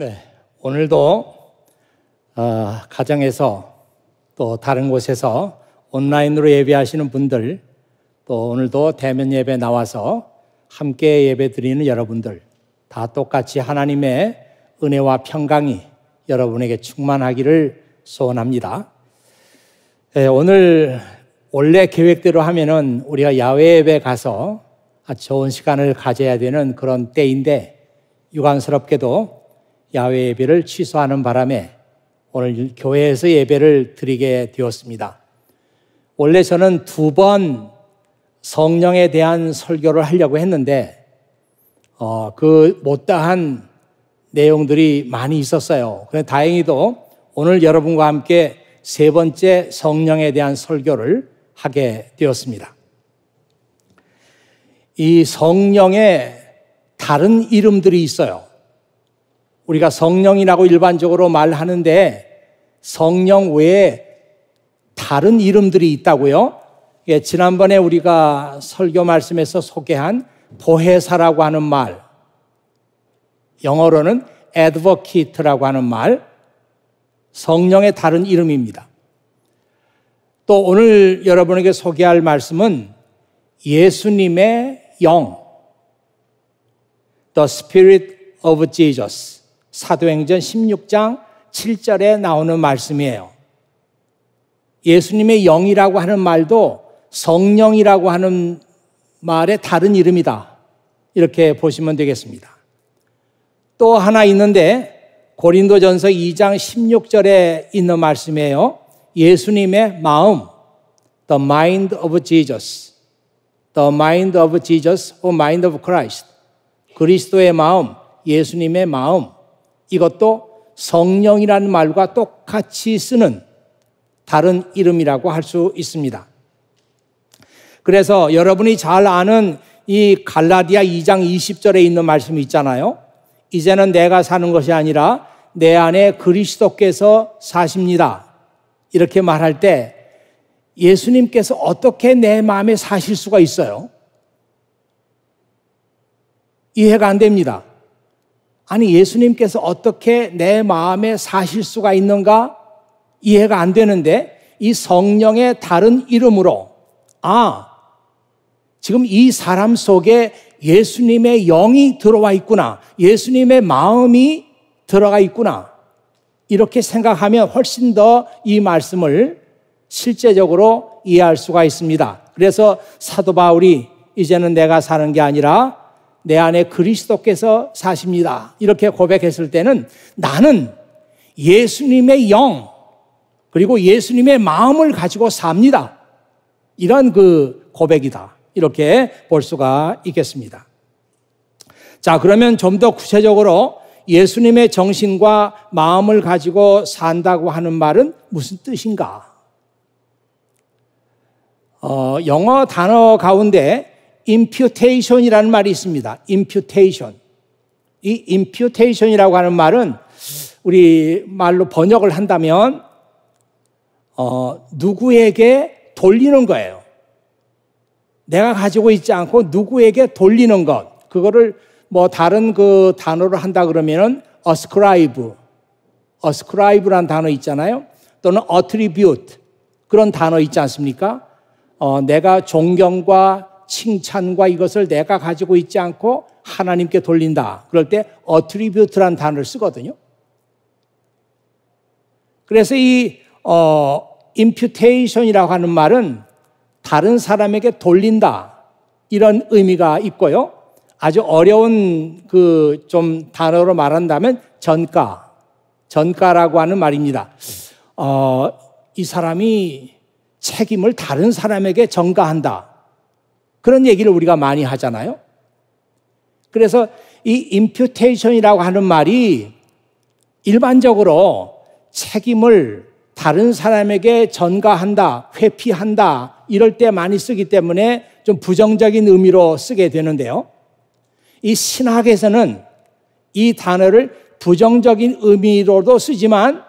네, 오늘도 어, 가정에서 또 다른 곳에서 온라인으로 예배하시는 분들 또 오늘도 대면 예배 나와서 함께 예배 드리는 여러분들 다 똑같이 하나님의 은혜와 평강이 여러분에게 충만하기를 소원합니다. 네, 오늘 원래 계획대로 하면은 우리가 야외 예배 가서 아, 좋은 시간을 가져야 되는 그런 때인데 유감스럽게도 야외 예배를 취소하는 바람에 오늘 교회에서 예배를 드리게 되었습니다. 원래 저는 두 번 성령에 대한 설교를 하려고 했는데 어, 그 못다한 내용들이 많이 있었어요. 그런데 다행히도 오늘 여러분과 함께 세 번째 성령에 대한 설교를 하게 되었습니다. 이성령에 다른 이름들이 있어요. 우리가 성령이라고 일반적으로 말하는데 성령 외에 다른 이름들이 있다고요? 예, 지난번에 우리가 설교 말씀에서 소개한 보혜사라고 하는 말, 영어로는 advocate라고 하는 말, 성령의 다른 이름입니다. 또 오늘 여러분에게 소개할 말씀은 예수님의 영, The Spirit of Jesus. 사도행전 16장 7절에 나오는 말씀이에요. 예수님의 영이라고 하는 말도 성령이라고 하는 말의 다른 이름이다. 이렇게 보시면 되겠습니다. 또 하나 있는데 고린도전서 2장 16절에 있는 말씀이에요. 예수님의 마음, the mind of Jesus, the mind of Jesus or mind of Christ. 그리스도의 마음, 예수님의 마음. 이것도 성령이라는 말과 똑같이 쓰는 다른 이름이라고 할 수 있습니다. 그래서 여러분이 잘 아는 이 갈라디아 2장 20절에 있는 말씀이 있잖아요. 이제는 내가 사는 것이 아니라 내 안에 그리스도께서 사십니다. 이렇게 말할 때 예수님께서 어떻게 내 마음에 사실 수가 있어요? 이해가 안 됩니다. 아니, 예수님께서 어떻게 내 마음에 사실 수가 있는가? 이해가 안 되는데 이 성령의 다른 이름으로, 아, 지금 이 사람 속에 예수님의 영이 들어와 있구나. 예수님의 마음이 들어가 있구나. 이렇게 생각하면 훨씬 더 이 말씀을 실제적으로 이해할 수가 있습니다. 그래서 사도 바울이 이제는 내가 사는 게 아니라 내 안에 그리스도께서 사십니다. 이렇게 고백했을 때는 나는 예수님의 영, 그리고 예수님의 마음을 가지고 삽니다. 이런 그 고백이다. 이렇게 볼 수가 있겠습니다. 자, 그러면 좀 더 구체적으로 예수님의 정신과 마음을 가지고 산다고 하는 말은 무슨 뜻인가? 어, 영어 단어 가운데 imputation이라는 말이 있습니다. imputation. 이 imputation이라고 하는 말은 우리 말로 번역을 한다면 어, 누구에게 돌리는 거예요. 내가 가지고 있지 않고 누구에게 돌리는 것. 그거를 뭐 다른 그 단어로 한다 그러면은 ascribe, ascribe란 단어 있잖아요. 또는 attribute 그런 단어 있지 않습니까? 어, 내가 존경과 칭찬과 이것을 내가 가지고 있지 않고 하나님께 돌린다. 그럴 때 어트리뷰트란 단어를 쓰거든요. 그래서 이 어, imputation이라고 하는 말은 다른 사람에게 돌린다 이런 의미가 있고요. 아주 어려운 그 좀 단어로 말한다면 전가, 전가라고 하는 말입니다. 어, 이 사람이 책임을 다른 사람에게 전가한다. 그런 얘기를 우리가 많이 하잖아요. 그래서 이 임퓨테이션이라고 하는 말이 일반적으로 책임을 다른 사람에게 전가한다, 회피한다, 이럴 때 많이 쓰기 때문에 좀 부정적인 의미로 쓰게 되는데요. 이 신학에서는 이 단어를 부정적인 의미로도 쓰지만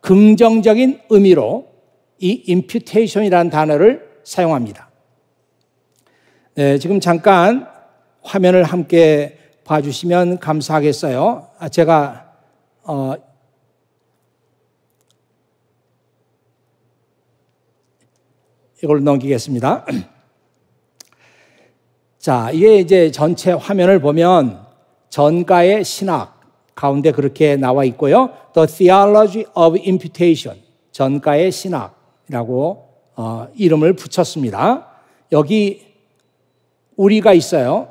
긍정적인 의미로 이 i 퓨테이션 이라는 단어를 사용합니다. 네, 지금 잠깐 화면을 함께 봐주시면 감사하겠어요. 아, 제가 어, 이걸 넘기겠습니다. 자, 이게 이제 전체 화면을 보면 전가의 신학 가운데 그렇게 나와 있고요. The Theology of Imputation 전가의 신학이라고 어, 이름을 붙였습니다. 여기 우리가 있어요.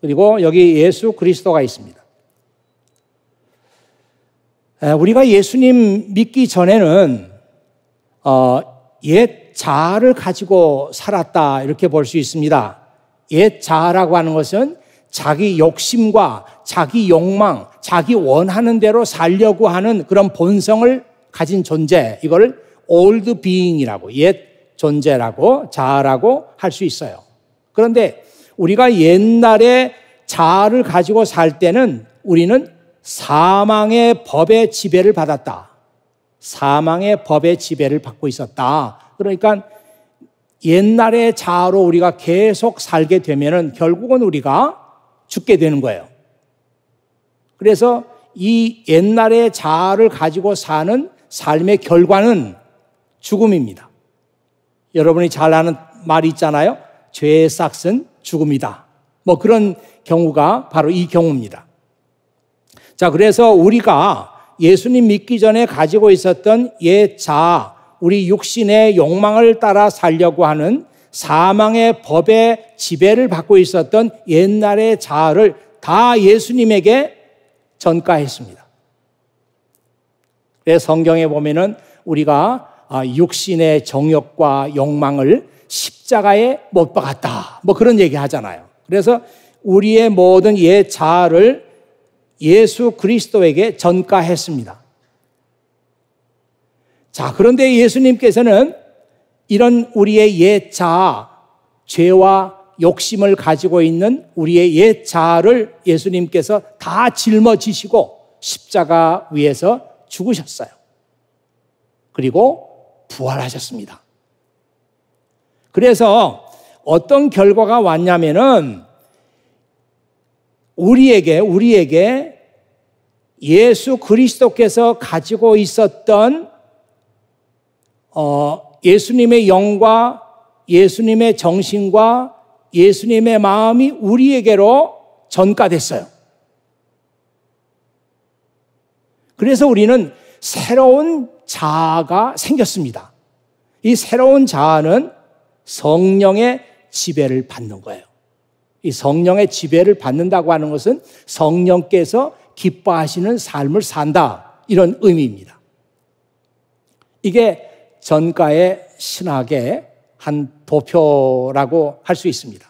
그리고 여기 예수 그리스도가 있습니다. 우리가 예수님 믿기 전에는 어, 옛 자아를 가지고 살았다 이렇게 볼 수 있습니다. 옛 자아라고 하는 것은 자기 욕심과 자기 욕망, 자기 원하는 대로 살려고 하는 그런 본성을 가진 존재, 이걸 올드 비잉이라고 옛 존재라고 자아라고 할 수 있어요. 그런데 우리가 옛날에 자아를 가지고 살 때는 우리는 사망의 법의 지배를 받았다. 사망의 법의 지배를 받고 있었다. 그러니까 옛날의 자아로 우리가 계속 살게 되면은 결국은 우리가 죽게 되는 거예요. 그래서 이 옛날의 자아를 가지고 사는 삶의 결과는 죽음입니다. 여러분이 잘 아는 말이 있잖아요. 죄의 싹은 죽음이다. 뭐 그런 경우가 바로 이 경우입니다. 자, 그래서 우리가 예수님 믿기 전에 가지고 있었던 예자, 우리 육신의 욕망을 따라 살려고 하는 사망의 법의 지배를 받고 있었던 옛날의 자아를 다 예수님에게 전가했습니다. 그래서 성경에 보면은 우리가 아, 육신의 정욕과 욕망을 십자가에 못 박았다. 뭐 그런 얘기 하잖아요. 그래서 우리의 모든 옛 자아를 예수 그리스도에게 전가했습니다. 자, 그런데 예수님께서는 이런 우리의 옛 자아, 죄와 욕심을 가지고 있는 우리의 옛 자아를 예수님께서 다 짊어지시고 십자가 위에서 죽으셨어요. 그리고 부활하셨습니다. 그래서 어떤 결과가 왔냐면은 우리에게 우리에게 예수 그리스도께서 가지고 있었던 어, 예수님의 영과 예수님의 정신과 예수님의 마음이 우리에게로 전가됐어요. 그래서 우리는 새로운 자아가 생겼습니다. 이 새로운 자아는 성령의 지배를 받는 거예요. 이 성령의 지배를 받는다고 하는 것은 성령께서 기뻐하시는 삶을 산다. 이런 의미입니다. 이게 전가의 신학의 한 도표라고 할 수 있습니다.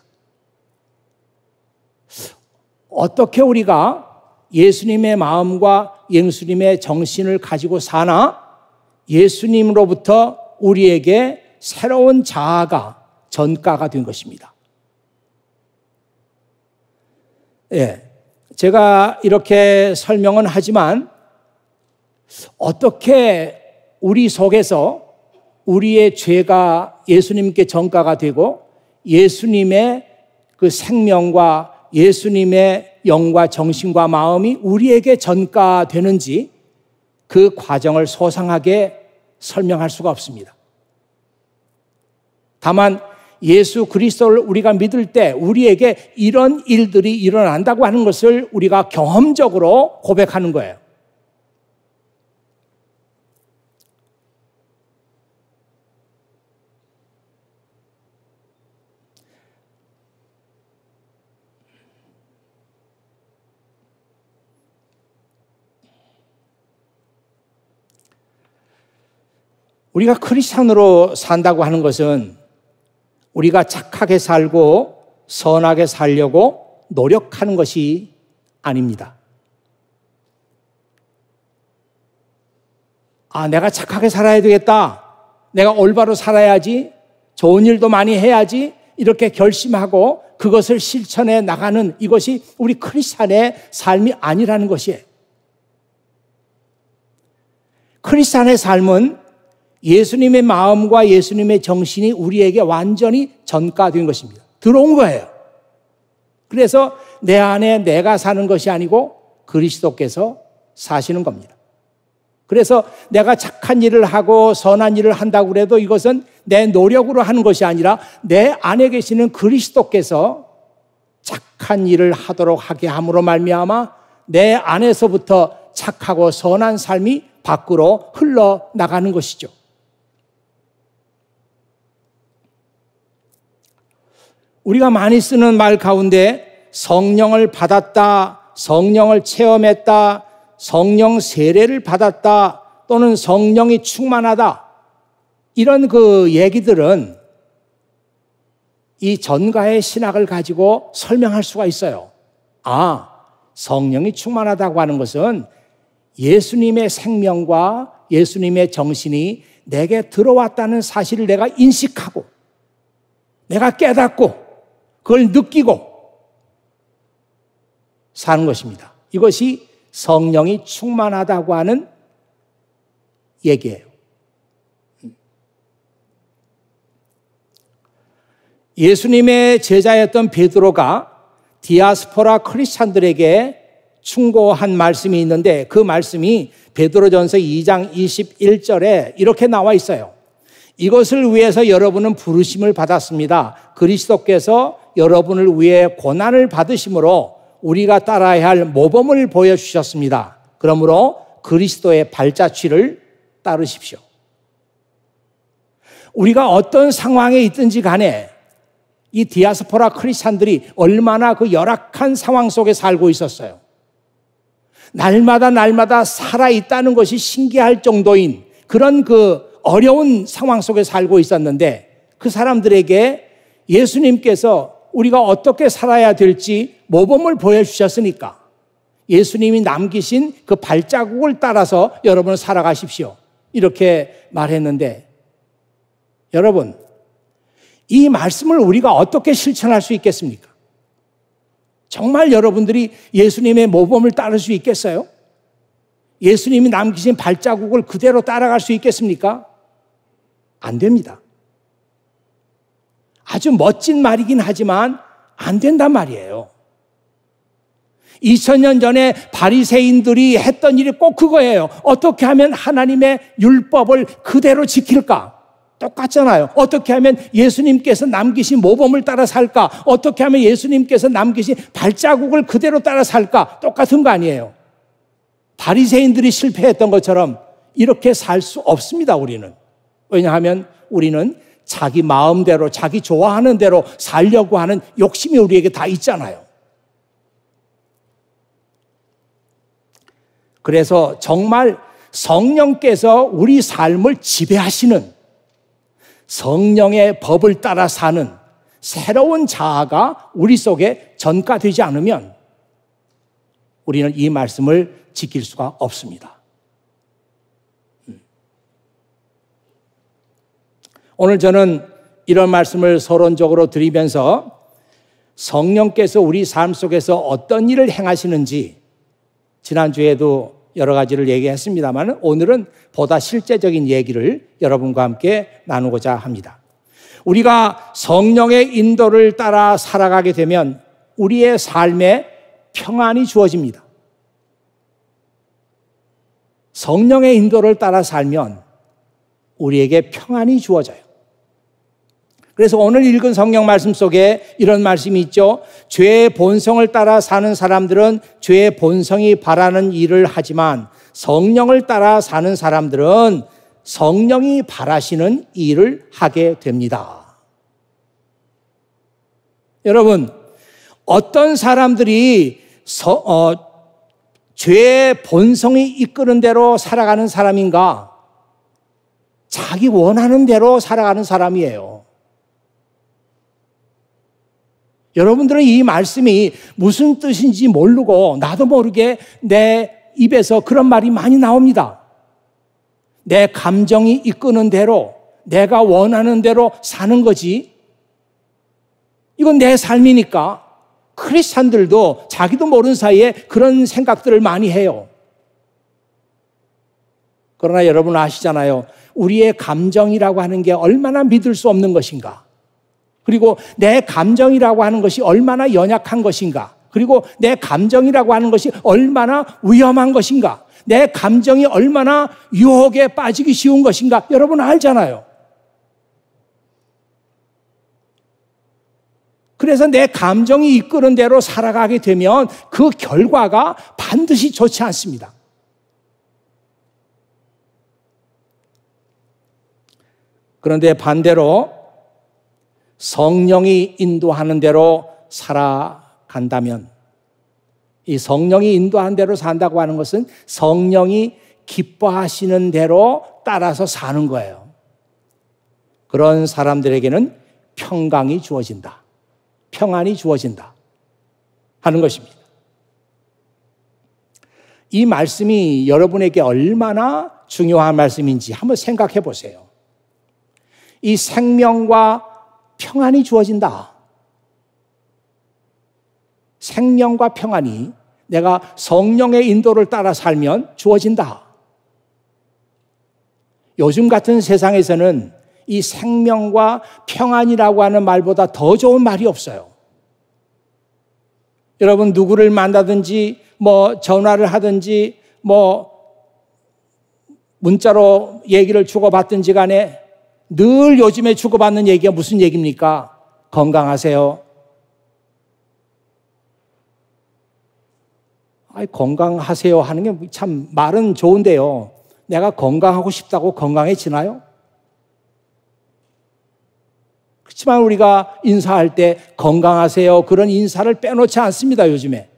어떻게 우리가 예수님의 마음과 예수님의 정신을 가지고 사나 예수님으로부터 우리에게 새로운 자아가 전가가 된 것입니다. 예. 제가 이렇게 설명은 하지만 어떻게 우리 속에서 우리의 죄가 예수님께 전가가 되고 예수님의 그 생명과 예수님의 영과 정신과 마음이 우리에게 전가되는지 그 과정을 소상하게 설명할 수가 없습니다. 다만 예수 그리스도를 우리가 믿을 때 우리에게 이런 일들이 일어난다고 하는 것을 우리가 경험적으로 고백하는 거예요. 우리가 크리스천으로 산다고 하는 것은 우리가 착하게 살고 선하게 살려고 노력하는 것이 아닙니다. 아, 내가 착하게 살아야 되겠다. 내가 올바로 살아야지. 좋은 일도 많이 해야지. 이렇게 결심하고 그것을 실천해 나가는 이것이 우리 크리스찬의 삶이 아니라는 것이에요. 크리스찬의 삶은 예수님의 마음과 예수님의 정신이 우리에게 완전히 전가된 것입니다. 들어온 거예요. 그래서 내 안에 내가 사는 것이 아니고 그리스도께서 사시는 겁니다. 그래서 내가 착한 일을 하고 선한 일을 한다고 해도 이것은 내 노력으로 하는 것이 아니라 내 안에 계시는 그리스도께서 착한 일을 하도록 하게 함으로 말미암아 내 안에서부터 착하고 선한 삶이 밖으로 흘러나가는 것이죠. 우리가 많이 쓰는 말 가운데 성령을 받았다, 성령을 체험했다, 성령 세례를 받았다, 또는 성령이 충만하다. 이런 그 얘기들은 이 전가의 신학을 가지고 설명할 수가 있어요. 아, 성령이 충만하다고 하는 것은 예수님의 생명과 예수님의 정신이 내게 들어왔다는 사실을 내가 인식하고 내가 깨닫고 그걸 느끼고 사는 것입니다. 이것이 성령이 충만하다고 하는 얘기예요. 예수님의 제자였던 베드로가 디아스포라 크리스찬들에게 충고한 말씀이 있는데 그 말씀이 베드로전서 2장 21절에 이렇게 나와 있어요. 이것을 위해서 여러분은 부르심을 받았습니다. 그리스도께서 여러분을 위해 고난을 받으심으로 우리가 따라야 할 모범을 보여주셨습니다. 그러므로 그리스도의 발자취를 따르십시오. 우리가 어떤 상황에 있든지 간에 이 디아스포라 크리스찬들이 얼마나 그 열악한 상황 속에 살고 있었어요. 날마다 날마다 살아있다는 것이 신기할 정도인 그런 그 어려운 상황 속에 살고 있었는데 그 사람들에게 예수님께서 우리가 어떻게 살아야 될지 모범을 보여주셨으니까 예수님이 남기신 그 발자국을 따라서 여러분은 살아가십시오. 이렇게 말했는데 여러분, 이 말씀을 우리가 어떻게 실천할 수 있겠습니까? 정말 여러분들이 예수님의 모범을 따를 수 있겠어요? 예수님이 남기신 발자국을 그대로 따라갈 수 있겠습니까? 안 됩니다. 아주 멋진 말이긴 하지만 안 된단 말이에요. 2000년 전에 바리새인들이 했던 일이 꼭 그거예요. 어떻게 하면 하나님의 율법을 그대로 지킬까? 똑같잖아요. 어떻게 하면 예수님께서 남기신 모범을 따라 살까? 어떻게 하면 예수님께서 남기신 발자국을 그대로 따라 살까? 똑같은 거 아니에요. 바리새인들이 실패했던 것처럼 이렇게 살 수 없습니다, 우리는. 왜냐하면 우리는 자기 마음대로, 자기 좋아하는 대로 살려고 하는 욕심이 우리에게 다 있잖아요. 그래서 정말 성령께서 우리 삶을 지배하시는 성령의 법을 따라 사는 새로운 자아가 우리 속에 전가되지 않으면 우리는 이 말씀을 지킬 수가 없습니다. 오늘 저는 이런 말씀을 서론적으로 드리면서 성령께서 우리 삶 속에서 어떤 일을 행하시는지 지난주에도 여러 가지를 얘기했습니다만 오늘은 보다 실제적인 얘기를 여러분과 함께 나누고자 합니다. 우리가 성령의 인도를 따라 살아가게 되면 우리의 삶에 평안이 주어집니다. 성령의 인도를 따라 살면 우리에게 평안이 주어져요. 그래서 오늘 읽은 성경 말씀 속에 이런 말씀이 있죠. 죄의 본성을 따라 사는 사람들은 죄의 본성이 바라는 일을 하지만 성령을 따라 사는 사람들은 성령이 바라시는 일을 하게 됩니다. 여러분, 어떤 사람들이 서, 어, 죄의 본성이 이끄는 대로 살아가는 사람인가? 자기 원하는 대로 살아가는 사람이에요. 여러분들은 이 말씀이 무슨 뜻인지 모르고 나도 모르게 내 입에서 그런 말이 많이 나옵니다. 내 감정이 이끄는 대로 내가 원하는 대로 사는 거지. 이건 내 삶이니까 크리스찬들도 자기도 모르는 사이에 그런 생각들을 많이 해요. 그러나 여러분 아시잖아요. 우리의 감정이라고 하는 게 얼마나 믿을 수 없는 것인가. 그리고 내 감정이라고 하는 것이 얼마나 연약한 것인가. 그리고 내 감정이라고 하는 것이 얼마나 위험한 것인가. 내 감정이 얼마나 유혹에 빠지기 쉬운 것인가. 여러분 알잖아요. 그래서 내 감정이 이끄는 대로 살아가게 되면 그 결과가 반드시 좋지 않습니다. 그런데 반대로 성령이 인도하는 대로 살아간다면 이 성령이 인도하는 대로 산다고 하는 것은 성령이 기뻐하시는 대로 따라서 사는 거예요. 그런 사람들에게는 평강이 주어진다. 평안이 주어진다. 하는 것입니다. 이 말씀이 여러분에게 얼마나 중요한 말씀인지 한번 생각해 보세요. 이 생명과 평안이 주어진다. 생명과 평안이 내가 성령의 인도를 따라 살면 주어진다. 요즘 같은 세상에서는 이 생명과 평안이라고 하는 말보다 더 좋은 말이 없어요. 여러분, 누구를 만나든지, 뭐, 전화를 하든지, 뭐, 문자로 얘기를 주고받든지 간에 늘 요즘에 주고받는 얘기가 무슨 얘기입니까? 건강하세요. 아이, 건강하세요 하는 게 참 말은 좋은데요. 내가 건강하고 싶다고 건강해지나요? 그렇지만 우리가 인사할 때 건강하세요. 그런 인사를 빼놓지 않습니다, 요즘에.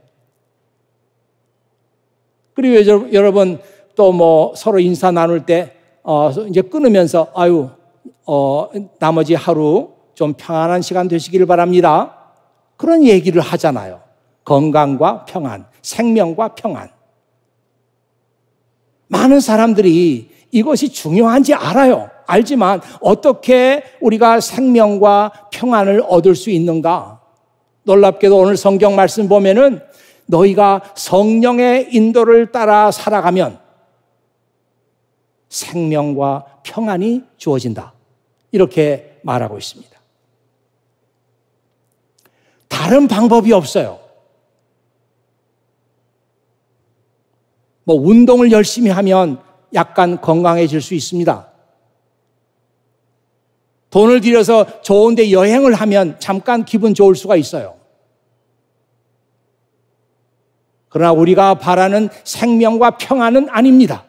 그리고 여러분 또 뭐 서로 인사 나눌 때 어, 이제 끊으면서 아유, 어, 나머지 하루 좀 평안한 시간 되시기를 바랍니다. 그런 얘기를 하잖아요. 건강과 평안, 생명과 평안. 많은 사람들이 이것이 중요한지 알아요. 알지만 어떻게 우리가 생명과 평안을 얻을 수 있는가? 놀랍게도 오늘 성경 말씀 보면은 너희가 성령의 인도를 따라 살아가면 생명과 평안이 주어진다. 이렇게 말하고 있습니다. 다른 방법이 없어요. 뭐, 운동을 열심히 하면 약간 건강해질 수 있습니다. 돈을 들여서 좋은데 여행을 하면 잠깐 기분 좋을 수가 있어요. 그러나 우리가 바라는 생명과 평안은 아닙니다.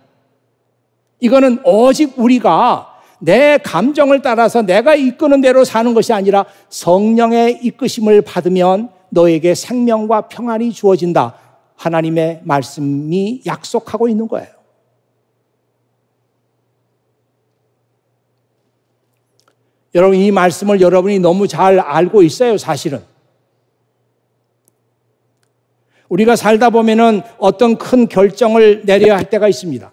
이거는 오직 우리가 내 감정을 따라서 내가 이끄는 대로 사는 것이 아니라 성령의 이끄심을 받으면 너에게 생명과 평안이 주어진다. 하나님의 말씀이 약속하고 있는 거예요. 여러분, 이 말씀을 여러분이 너무 잘 알고 있어요, 사실은. 우리가 살다 보면은 어떤 큰 결정을 내려야 할 때가 있습니다.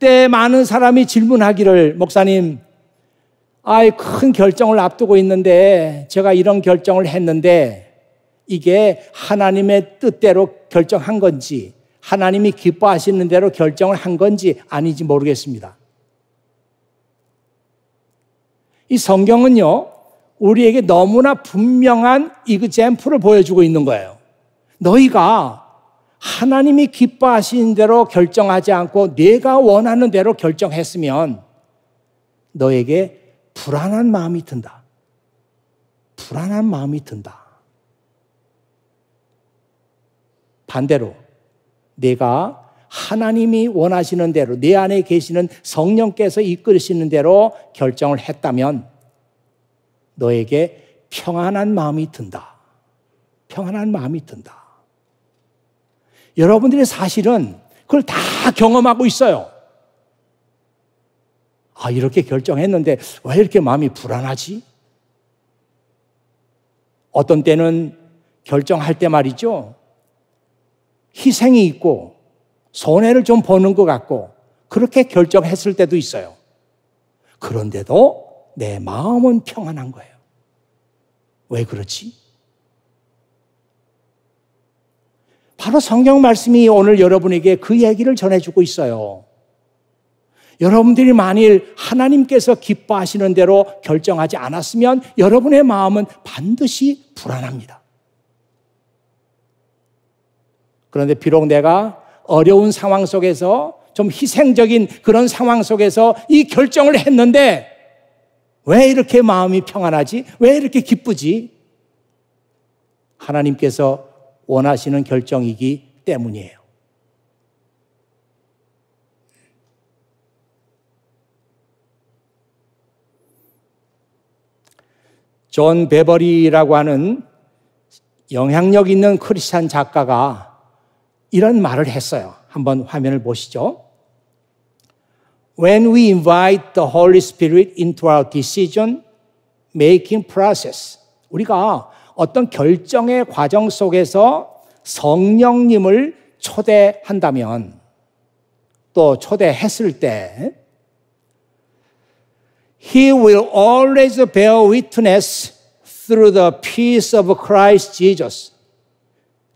그때 많은 사람이 질문하기를 목사님 아이 큰 결정을 앞두고 있는데 제가 이런 결정을 했는데 이게 하나님의 뜻대로 결정한 건지 하나님이 기뻐하시는 대로 결정을 한 건지 아닌지 모르겠습니다. 이 성경은요, 우리에게 너무나 분명한 이그 잼프를 보여주고 있는 거예요. 너희가 하나님이 기뻐하시는 대로 결정하지 않고 내가 원하는 대로 결정했으면 너에게 불안한 마음이 든다. 불안한 마음이 든다. 반대로 내가 하나님이 원하시는 대로 내 안에 계시는 성령께서 이끌으시는 대로 결정을 했다면 너에게 평안한 마음이 든다. 평안한 마음이 든다. 여러분들이 사실은 그걸 다 경험하고 있어요. 아, 이렇게 결정했는데 왜 이렇게 마음이 불안하지? 어떤 때는 결정할 때 말이죠. 희생이 있고 손해를 좀 보는 것 같고 그렇게 결정했을 때도 있어요. 그런데도 내 마음은 평안한 거예요. 왜 그렇지? 바로 성경 말씀이 오늘 여러분에게 그 얘기를 전해주고 있어요. 여러분들이 만일 하나님께서 기뻐하시는 대로 결정하지 않았으면 여러분의 마음은 반드시 불안합니다. 그런데 비록 내가 어려운 상황 속에서 좀 희생적인 그런 상황 속에서 이 결정을 했는데 왜 이렇게 마음이 평안하지? 왜 이렇게 기쁘지? 하나님께서 원하시는 결정이기 때문이에요. 존 베버리라고 하는 영향력 있는 크리스찬 작가가 이런 말을 했어요. 한번 화면을 보시죠. When we invite the Holy Spirit into our decision making process. 우리가 어떤 결정의 과정 속에서 성령님을 초대한다면 또 초대했을 때 He will always bear witness through the peace of Christ Jesus.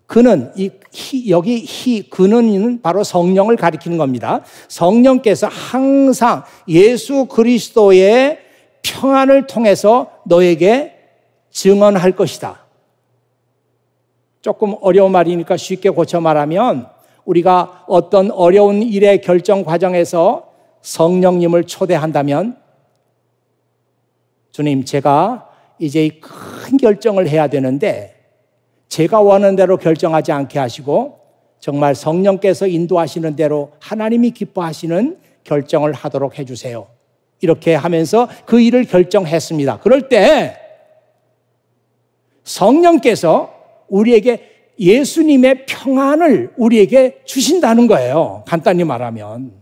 그는 이 히, 여기 히 그는 바로 성령을 가리키는 겁니다. 성령께서 항상 예수 그리스도의 평안을 통해서 너에게 증언할 것이다. 조금 어려운 말이니까 쉽게 고쳐 말하면 우리가 어떤 어려운 일의 결정 과정에서 성령님을 초대한다면 주님, 제가 이제 큰 결정을 해야 되는데 제가 원하는 대로 결정하지 않게 하시고 정말 성령께서 인도하시는 대로 하나님이 기뻐하시는 결정을 하도록 해주세요. 이렇게 하면서 그 일을 결정했습니다. 그럴 때 성령께서 우리에게 예수님의 평안을 우리에게 주신다는 거예요. 간단히 말하면.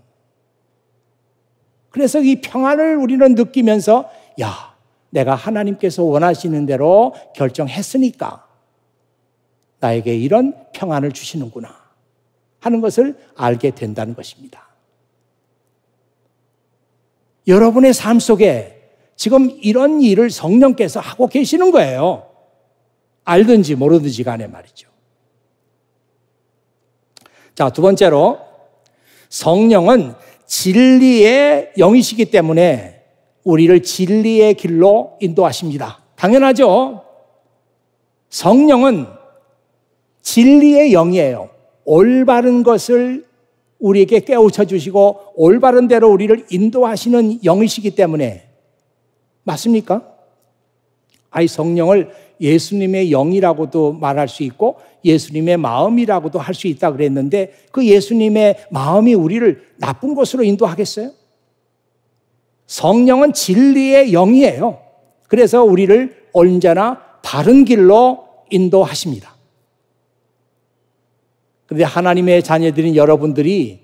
그래서 이 평안을 우리는 느끼면서, 야, 내가 하나님께서 원하시는 대로 결정했으니까 나에게 이런 평안을 주시는구나 하는 것을 알게 된다는 것입니다. 여러분의 삶 속에 지금 이런 일을 성령께서 하고 계시는 거예요. 알든지 모르든지 간에 말이죠. 자, 두 번째로 성령은 진리의 영이시기 때문에 우리를 진리의 길로 인도하십니다. 당연하죠. 성령은 진리의 영이에요. 올바른 것을 우리에게 깨우쳐 주시고 올바른 대로 우리를 인도하시는 영이시기 때문에 맞습니까? 아이 성령을 예수님의 영이라고도 말할 수 있고 예수님의 마음이라고도 할 수 있다 그랬는데 그 예수님의 마음이 우리를 나쁜 곳으로 인도하겠어요? 성령은 진리의 영이에요. 그래서 우리를 언제나 바른 길로 인도하십니다. 그런데 하나님의 자녀들인 여러분들이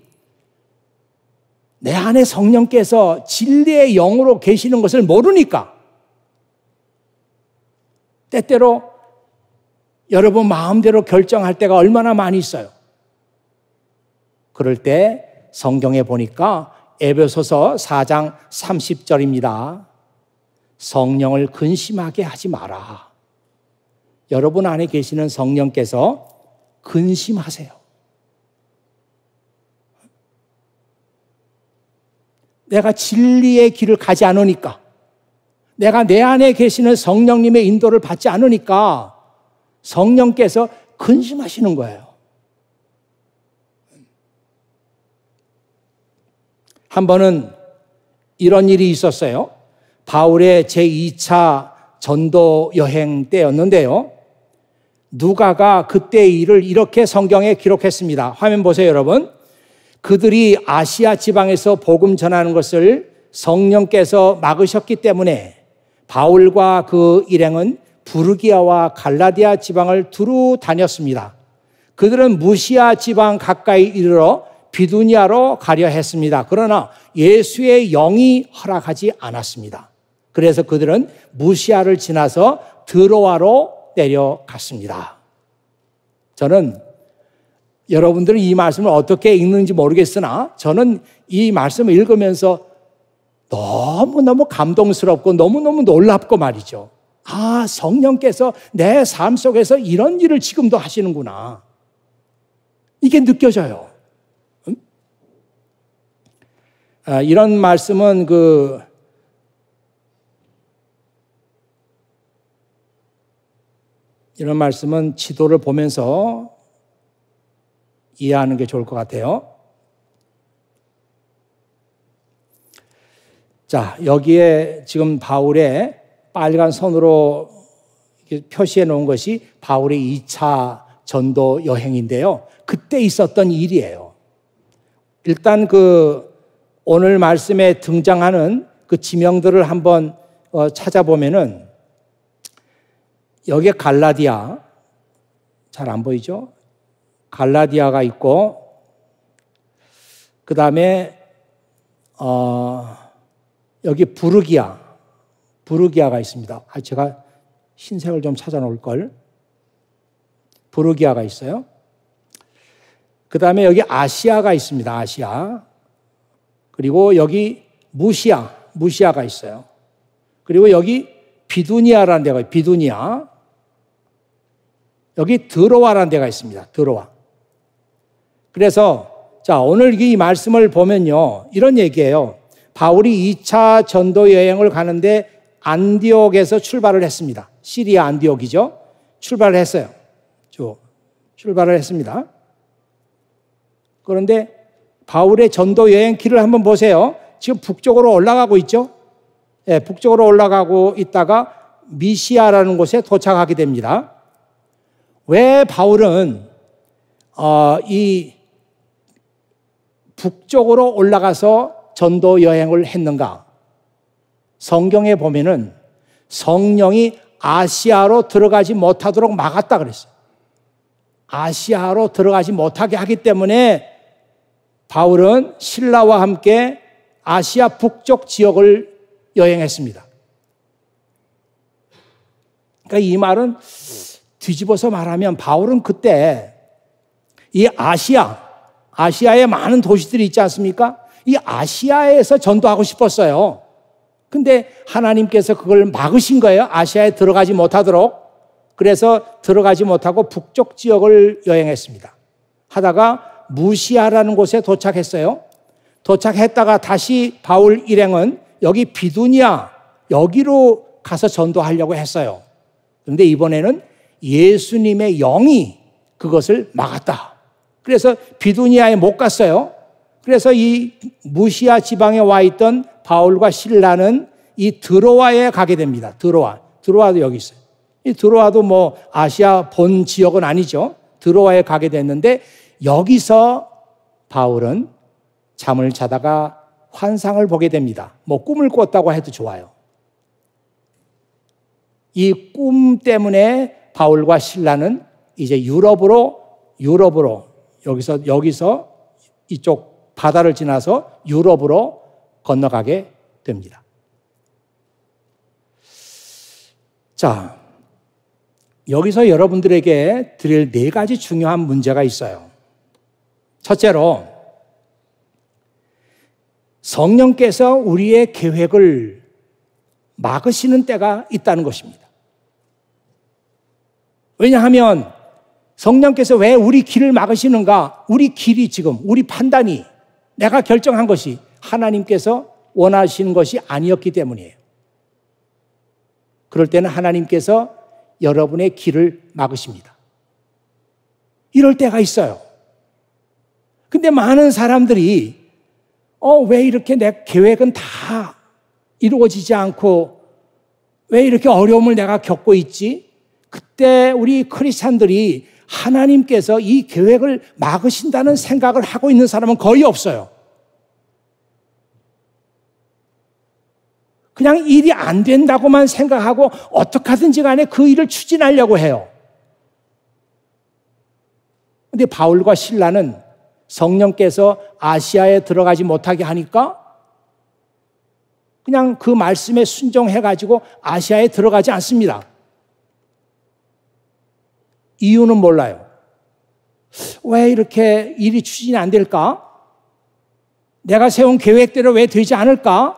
내 안에 성령께서 진리의 영으로 계시는 것을 모르니까 때때로 여러분 마음대로 결정할 때가 얼마나 많이 있어요. 그럴 때 성경에 보니까 에베소서 4장 30절입니다. 성령을 근심하게 하지 마라. 여러분 안에 계시는 성령께서 근심하세요. 내가 진리의 길을 가지 않으니까 내가 내 안에 계시는 성령님의 인도를 받지 않으니까 성령께서 근심하시는 거예요. 한 번은 이런 일이 있었어요. 바울의 제2차 전도 여행 때였는데요. 누가가 그때 일을 이렇게 성경에 기록했습니다. 화면 보세요, 여러분. 그들이 아시아 지방에서 복음 전하는 것을 성령께서 막으셨기 때문에 바울과 그 일행은 부르기아와 갈라디아 지방을 두루 다녔습니다. 그들은 무시아 지방 가까이 이르러 비두니아로 가려 했습니다. 그러나 예수의 영이 허락하지 않았습니다. 그래서 그들은 무시아를 지나서 드로아로 내려갔습니다. 저는 여러분들이 이 말씀을 어떻게 읽는지 모르겠으나 저는 이 말씀을 읽으면서 너무너무 감동스럽고 너무너무 놀랍고 말이죠. 아, 성령께서 내 삶 속에서 이런 일을 지금도 하시는구나. 이게 느껴져요. 아, 이런 말씀은 그 이런 말씀은 지도를 보면서 이해하는 게 좋을 것 같아요. 자, 여기에 지금 바울의 빨간 선으로 표시해 놓은 것이 바울의 2차 전도 여행인데요. 그때 있었던 일이에요. 일단 그 오늘 말씀에 등장하는 그 지명들을 한번 어, 찾아보면은 여기에 갈라디아 잘 안 보이죠? 갈라디아가 있고 그 다음에 어 여기 부르기아, 부르기아가 있습니다. 아, 제가 신생을좀 찾아놓을 걸. 부르기아가 있어요. 그 다음에 여기 아시아가 있습니다. 아시아. 그리고 여기 무시아, 무시아가 있어요. 그리고 여기 비두니아라는 데가 있어요. 비두니아. 여기 드로와라는 데가 있습니다. 드로와. 그래서 자, 오늘 이 말씀을 보면요. 이런 얘기예요. 바울이 2차 전도 여행을 가는데 안디옥에서 출발을 했습니다. 시리아 안디옥이죠. 출발을 했어요. 출발을 했습니다. 그런데 바울의 전도 여행 길을 한번 보세요. 지금 북쪽으로 올라가고 있죠. 네, 북쪽으로 올라가고 있다가 미시아라는 곳에 도착하게 됩니다. 왜 바울은 어, 이 북쪽으로 올라가서 전도 여행을 했는가? 성경에 보면은 성령이 아시아로 들어가지 못하도록 막았다 그랬어요. 아시아로 들어가지 못하게 하기 때문에 바울은 신라와 함께 아시아 북쪽 지역을 여행했습니다. 그러니까 이 말은 뒤집어서 말하면 바울은 그때 이 아시아, 아시아에 많은 도시들이 있지 않습니까? 이 아시아에서 전도하고 싶었어요. 근데 하나님께서 그걸 막으신 거예요. 아시아에 들어가지 못하도록. 그래서 들어가지 못하고 북쪽 지역을 여행했습니다. 하다가 무시아라는 곳에 도착했어요. 도착했다가 다시 바울 일행은 여기 비두니아 여기로 가서 전도하려고 했어요. 그런데 이번에는 예수님의 영이 그것을 막았다. 그래서 비두니아에 못 갔어요. 그래서 이 무시아 지방에 와 있던 바울과 신라는 이 드로아에 가게 됩니다. 드로아. 드로아도 여기 있어요. 이 드로아도 뭐 아시아 본 지역은 아니죠. 드로아에 가게 됐는데 여기서 바울은 잠을 자다가 환상을 보게 됩니다. 뭐 꿈을 꿨다고 해도 좋아요. 이 꿈 때문에 바울과 신라는 이제 유럽으로 유럽으로 여기서 여기서 이쪽 바다를 지나서 유럽으로 건너가게 됩니다. 자, 여기서 여러분들에게 드릴 네 가지 중요한 문제가 있어요. 첫째로, 성령께서 우리의 계획을 막으시는 때가 있다는 것입니다. 왜냐하면 성령께서 왜 우리 길을 막으시는가? 우리 길이 지금, 우리 판단이 내가 결정한 것이 하나님께서 원하시는 것이 아니었기 때문이에요. 그럴 때는 하나님께서 여러분의 길을 막으십니다. 이럴 때가 있어요. 근데 많은 사람들이, 어, 왜 이렇게 내 계획은 다 이루어지지 않고, 왜 이렇게 어려움을 내가 겪고 있지? 그때 우리 크리스찬들이 하나님께서 이 계획을 막으신다는 생각을 하고 있는 사람은 거의 없어요. 그냥 일이 안 된다고만 생각하고 어떻게든지 간에 그 일을 추진하려고 해요. 근데 바울과 신라는 성령께서 아시아에 들어가지 못하게 하니까 그냥 그 말씀에 순종해가지고 아시아에 들어가지 않습니다. 이유는 몰라요. 왜 이렇게 일이 추진이 안 될까? 내가 세운 계획대로 왜 되지 않을까?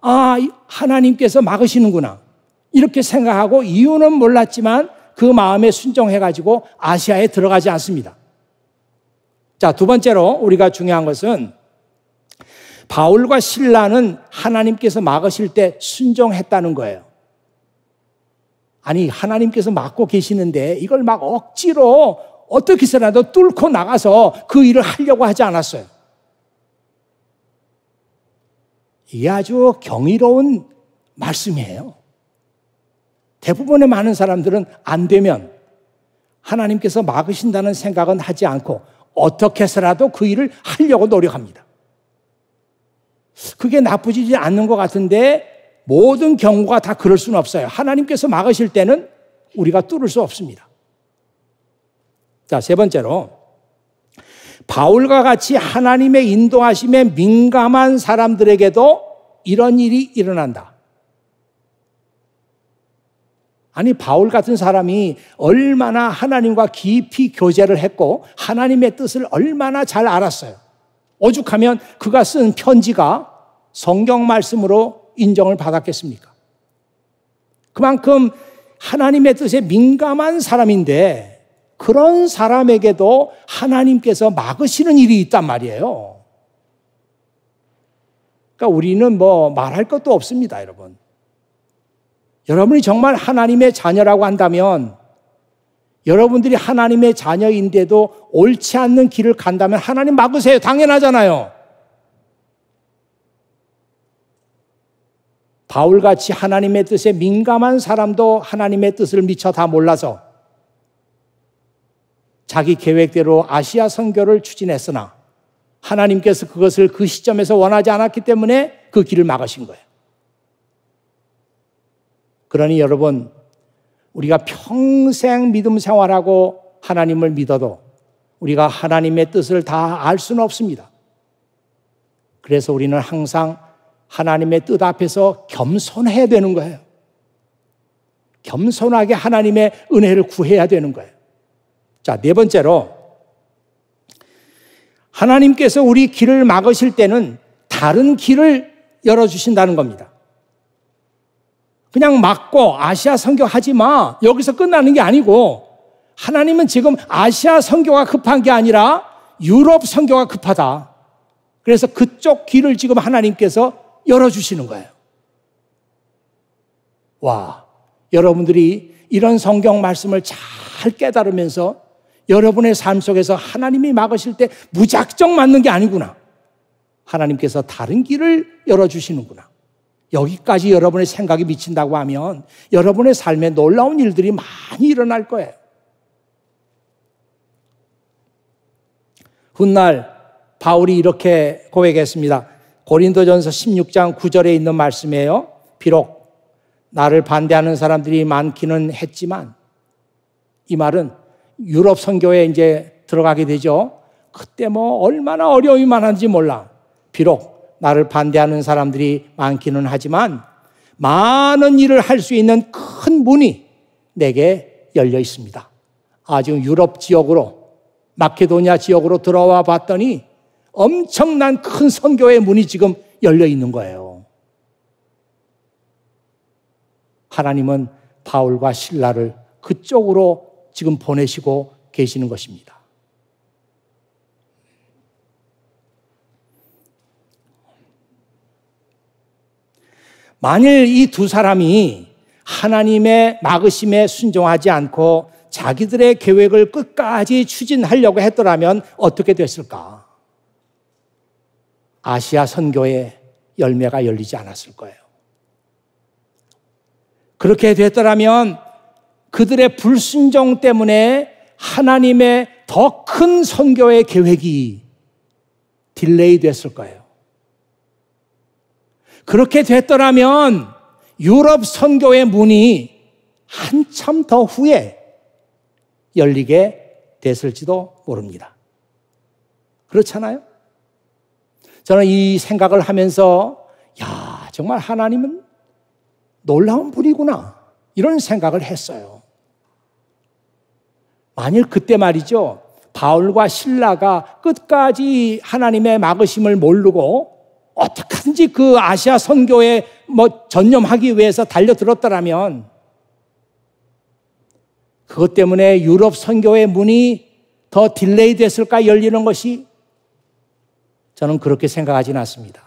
아, 하나님께서 막으시는구나. 이렇게 생각하고 이유는 몰랐지만 그 마음에 순종해가지고 아시아에 들어가지 않습니다. 자, 두 번째로 우리가 중요한 것은 바울과 신라는 하나님께서 막으실 때 순종했다는 거예요. 아니, 하나님께서 막고 계시는데 이걸 막 억지로 어떻게 해서라도 뚫고 나가서 그 일을 하려고 하지 않았어요. 이 아주 경이로운 말씀이에요. 대부분의 많은 사람들은 안 되면 하나님께서 막으신다는 생각은 하지 않고 어떻게 해서라도 그 일을 하려고 노력합니다. 그게 나쁘지 않는 것 같은데 모든 경우가 다 그럴 수는 없어요. 하나님께서 막으실 때는 우리가 뚫을 수 없습니다. 자, 세 번째로 바울과 같이 하나님의 인도하심에 민감한 사람들에게도 이런 일이 일어난다. 아니, 바울 같은 사람이 얼마나 하나님과 깊이 교제를 했고 하나님의 뜻을 얼마나 잘 알았어요. 오죽하면 그가 쓴 편지가 성경 말씀으로 인정을 받았겠습니까? 그만큼 하나님의 뜻에 민감한 사람인데 그런 사람에게도 하나님께서 막으시는 일이 있단 말이에요. 그러니까 우리는 뭐 말할 것도 없습니다, 여러분. 여러분이 정말 하나님의 자녀라고 한다면 여러분들이 하나님의 자녀인데도 옳지 않는 길을 간다면 하나님 막으세요. 당연하잖아요. 바울같이 하나님의 뜻에 민감한 사람도 하나님의 뜻을 미처 다 몰라서 자기 계획대로 아시아 선교를 추진했으나 하나님께서 그것을 그 시점에서 원하지 않았기 때문에 그 길을 막으신 거예요. 그러니 여러분, 우리가 평생 믿음 생활하고 하나님을 믿어도 우리가 하나님의 뜻을 다 알 수는 없습니다. 그래서 우리는 항상 하나님의 뜻 앞에서 겸손해야 되는 거예요. 겸손하게 하나님의 은혜를 구해야 되는 거예요. 자, 네 번째로 하나님께서 우리 길을 막으실 때는 다른 길을 열어주신다는 겁니다. 그냥 막고 아시아 선교 하지 마. 여기서 끝나는 게 아니고 하나님은 지금 아시아 선교가 급한 게 아니라 유럽 선교가 급하다. 그래서 그쪽 길을 지금 하나님께서 열어주시는 거예요. 와, 여러분들이 이런 성경 말씀을 잘 깨달으면서 여러분의 삶 속에서 하나님이 막으실 때 무작정 맞는 게 아니구나. 하나님께서 다른 길을 열어주시는구나. 여기까지 여러분의 생각이 미친다고 하면 여러분의 삶에 놀라운 일들이 많이 일어날 거예요. 훗날 바울이 이렇게 고백했습니다. 고린도전서 16장 9절에 있는 말씀이에요. 비록 나를 반대하는 사람들이 많기는 했지만 이 말은 유럽 선교에 이제 들어가게 되죠. 그때 뭐 얼마나 어려움이 많은지 몰라. 비록 나를 반대하는 사람들이 많기는 하지만 많은 일을 할 수 있는 큰 문이 내게 열려 있습니다. 아, 주 유럽 지역으로 마케도니아 지역으로 들어와 봤더니 엄청난 큰 선교의 문이 지금 열려 있는 거예요. 하나님은 바울과 신라를 그쪽으로 지금 보내시고 계시는 것입니다. 만일 이 두 사람이 하나님의 막으심에 순종하지 않고 자기들의 계획을 끝까지 추진하려고 했더라면 어떻게 됐을까? 아시아 선교의 열매가 열리지 않았을 거예요. 그렇게 됐더라면 그들의 불순종 때문에 하나님의 더 큰 선교의 계획이 딜레이 됐을 거예요. 그렇게 됐더라면 유럽 선교의 문이 한참 더 후에 열리게 됐을지도 모릅니다. 그렇잖아요? 저는 이 생각을 하면서 야, 정말 하나님은 놀라운 분이구나. 이런 생각을 했어요. 만일 그때 말이죠. 바울과 신라가 끝까지 하나님의 막으심을 모르고 어떻게든지 그 아시아 선교에 뭐 전념하기 위해서 달려들었더라면 그것 때문에 유럽 선교의 문이 더 딜레이 됐을까 열리는 것이 저는 그렇게 생각하지는 않습니다.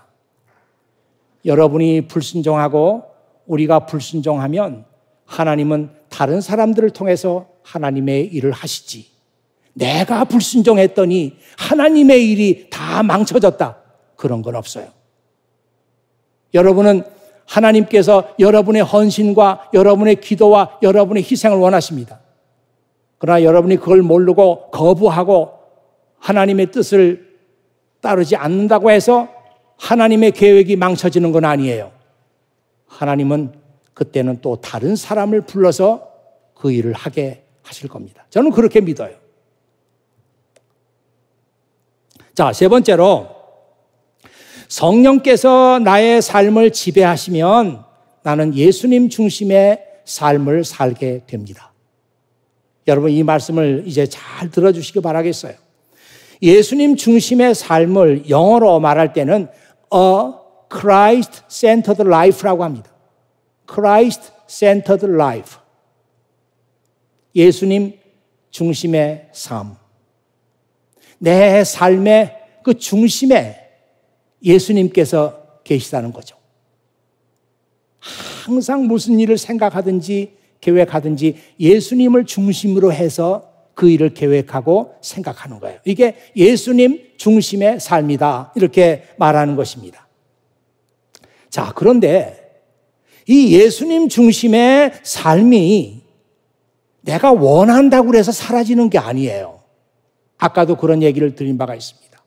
여러분이 불순종하고 우리가 불순종하면 하나님은 다른 사람들을 통해서 하나님의 일을 하시지. 내가 불순종했더니 하나님의 일이 다 망쳐졌다. 그런 건 없어요. 여러분은 하나님께서 여러분의 헌신과 여러분의 기도와 여러분의 희생을 원하십니다. 그러나 여러분이 그걸 모르고 거부하고 하나님의 뜻을 따르지 않는다고 해서 하나님의 계획이 망쳐지는 건 아니에요. 하나님은 그때는 또 다른 사람을 불러서 그 일을 하게 하실 겁니다. 저는 그렇게 믿어요. 자, 세 번째로 성령께서 나의 삶을 지배하시면 나는 예수님 중심의 삶을 살게 됩니다. 여러분 이 말씀을 이제 잘 들어주시기 바라겠어요. 예수님 중심의 삶을 영어로 말할 때는 a Christ centered life라고 합니다. Christ centered life. 예수님 중심의 삶. 내 삶의 그 중심에 예수님께서 계시다는 거죠. 항상 무슨 일을 생각하든지 계획하든지 예수님을 중심으로 해서 그 일을 계획하고 생각하는 거예요. 이게 예수님 중심의 삶이다. 이렇게 말하는 것입니다. 자, 그런데 이 예수님 중심의 삶이 내가 원한다고 해서 사라지는 게 아니에요. 아까도 그런 얘기를 드린 바가 있습니다.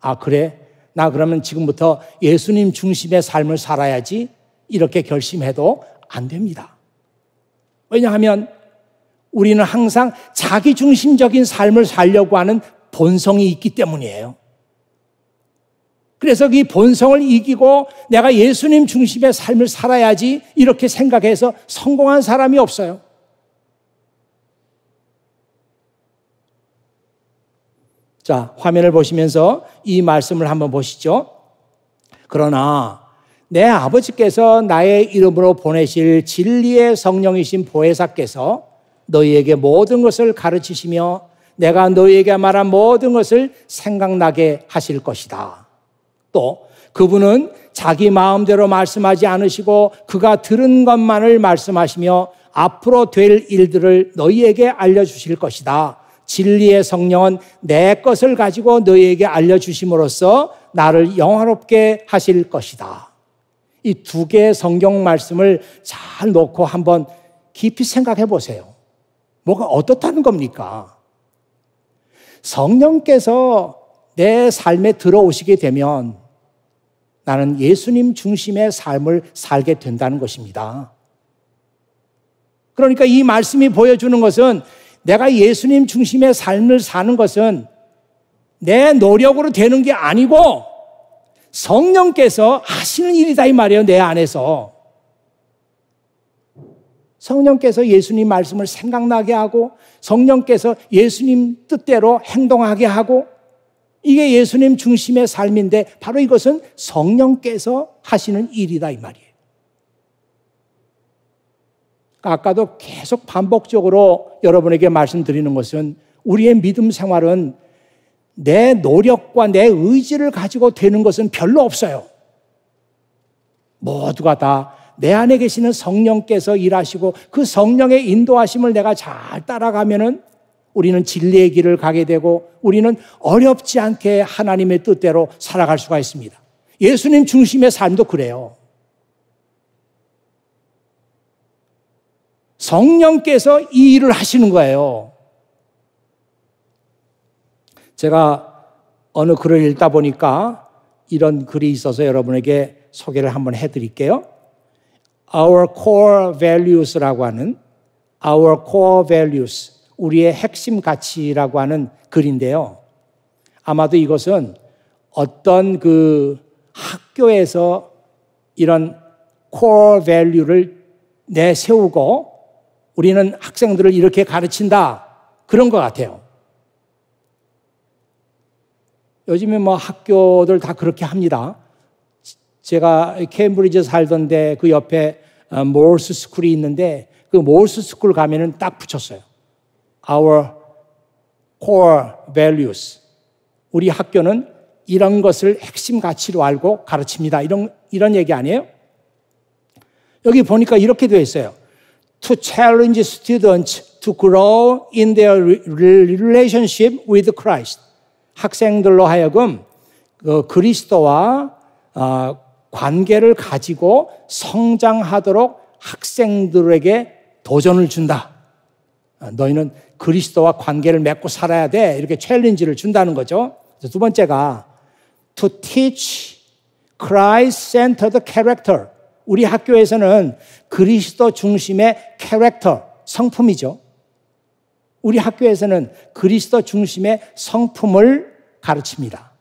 아, 그래? 나 그러면 지금부터 예수님 중심의 삶을 살아야지 이렇게 결심해도 안 됩니다. 왜냐하면 우리는 항상 자기 중심적인 삶을 살려고 하는 본성이 있기 때문이에요. 그래서 이 본성을 이기고 내가 예수님 중심의 삶을 살아야지 이렇게 생각해서 성공한 사람이 없어요. 자, 화면을 보시면서 이 말씀을 한번 보시죠. 그러나 내 아버지께서 나의 이름으로 보내실 진리의 성령이신 보혜사께서 너희에게 모든 것을 가르치시며 내가 너희에게 말한 모든 것을 생각나게 하실 것이다. 또 그분은 자기 마음대로 말씀하지 않으시고 그가 들은 것만을 말씀하시며 앞으로 될 일들을 너희에게 알려주실 것이다. 진리의 성령은 내 것을 가지고 너희에게 알려주심으로써 나를 영화롭게 하실 것이다. 이 두 개의 성경 말씀을 잘 놓고 한번 깊이 생각해 보세요. 뭐가 어떻다는 겁니까? 성령께서 내 삶에 들어오시게 되면 나는 예수님 중심의 삶을 살게 된다는 것입니다. 그러니까 이 말씀이 보여주는 것은 내가 예수님 중심의 삶을 사는 것은 내 노력으로 되는 게 아니고 성령께서 하시는 일이다 이 말이에요, 내 안에서. 성령께서 예수님 말씀을 생각나게 하고 성령께서 예수님 뜻대로 행동하게 하고 이게 예수님 중심의 삶인데 바로 이것은 성령께서 하시는 일이다 이 말이에요. 아까도 계속 반복적으로 여러분에게 말씀드리는 것은 우리의 믿음 생활은 내 노력과 내 의지를 가지고 되는 것은 별로 없어요. 모두가 다내 안에 계시는 성령께서 일하시고 그 성령의 인도하심을 내가 잘 따라가면은 우리는 진리의 길을 가게 되고 우리는 어렵지 않게 하나님의 뜻대로 살아갈 수가 있습니다. 예수님 중심의 삶도 그래요. 성령께서 이 일을 하시는 거예요. 제가 어느 글을 읽다 보니까 이런 글이 있어서 여러분에게 소개를 한번 해드릴게요. our core values라고 하는 our core values 우리의 핵심 가치라고 하는 글인데요. 아마도 이것은 어떤 그 학교에서 이런 core value를 내세우고 우리는 학생들을 이렇게 가르친다. 그런 것 같아요. 요즘에 뭐 학교들 다 그렇게 합니다. 제가 케임브리지에 살던데 그 옆에 모스 어, 스쿨이 있는데 그 모스 스쿨 가면은 딱 붙였어요. Our core values. 우리 학교는 이런 것을 핵심 가치로 알고 가르칩니다. 이런, 이런 얘기 아니에요? 여기 보니까 이렇게 되어 있어요. To challenge students to grow in their relationship with Christ. 학생들로 하여금 그 그리스도와 어, 관계를 가지고 성장하도록 학생들에게 도전을 준다. 아, 너희는 그리스도와 관계를 맺고 살아야 돼. 이렇게 챌린지를 준다는 거죠. 두 번째가 to teach Christ-centered character. 우리 학교에서는 그리스도 중심의 캐릭터, 성품이죠. 우리 학교에서는 그리스도 중심의 성품을 가르칩니다.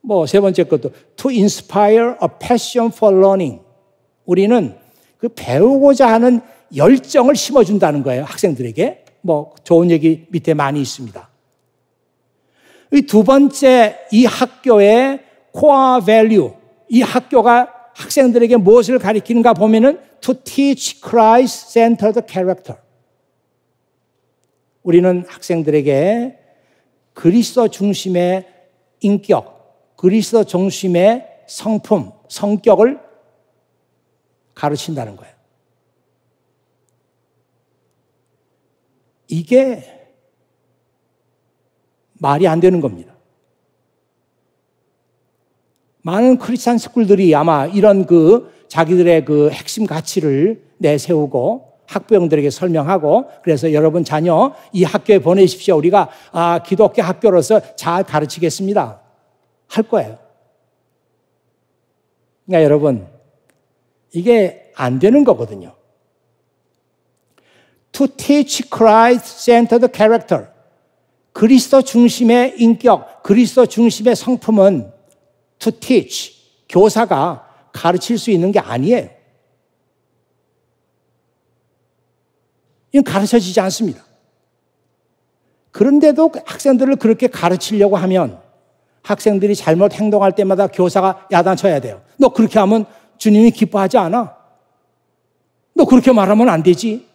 뭐세 번째 것도 to inspire a passion for learning. 우리는 그 배우고자 하는 열정을 심어준다는 거예요. 학생들에게. 뭐 좋은 얘기 밑에 많이 있습니다. 이두 번째 이 학교의 core value. 이 학교가 학생들에게 무엇을 가리키는가 보면은 to teach Christ-centered character. 우리는 학생들에게 그리스도 중심의 인격, 그리스도 중심의 성품, 성격을 가르친다는 거예요. 이게 말이 안 되는 겁니다. 많은 크리스찬 스쿨들이 아마 이런 그 자기들의 그 핵심 가치를 내세우고 학부형들에게 설명하고 그래서 여러분 자녀 이 학교에 보내십시오. 우리가 아, 기독교 학교로서 잘 가르치겠습니다. 할 거예요. 그러니까 여러분, 이게 안 되는 거거든요. To teach Christ-centered character. 그리스도 중심의 인격, 그리스도 중심의 성품은 to teach, 교사가 가르칠 수 있는 게 아니에요. 이건 가르쳐지지 않습니다. 그런데도 학생들을 그렇게 가르치려고 하면 학생들이 잘못 행동할 때마다 교사가 야단쳐야 돼요. 너 그렇게 하면 주님이 기뻐하지 않아. 너 그렇게 말하면 안 되지.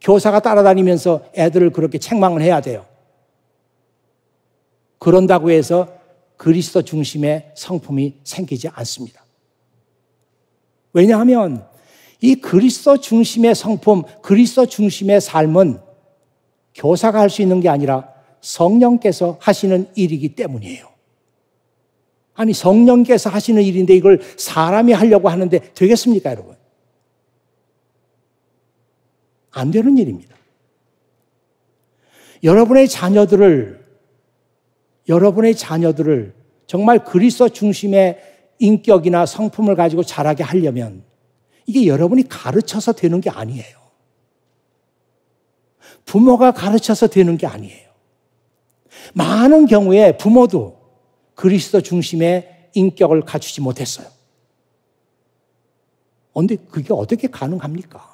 교사가 따라다니면서 애들을 그렇게 책망을 해야 돼요. 그런다고 해서 그리스도 중심의 성품이 생기지 않습니다. 왜냐하면 이 그리스도 중심의 성품, 그리스도 중심의 삶은 교사가 할 수 있는 게 아니라 성령께서 하시는 일이기 때문이에요. 아니 성령께서 하시는 일인데 이걸 사람이 하려고 하는데 되겠습니까, 여러분? 안 되는 일입니다. 여러분의 자녀들을 여러분의 자녀들을 정말 그리스도 중심의 인격이나 성품을 가지고 자라게 하려면 이게 여러분이 가르쳐서 되는 게 아니에요. 부모가 가르쳐서 되는 게 아니에요. 많은 경우에 부모도 그리스도 중심의 인격을 갖추지 못했어요. 그런데 그게 어떻게 가능합니까?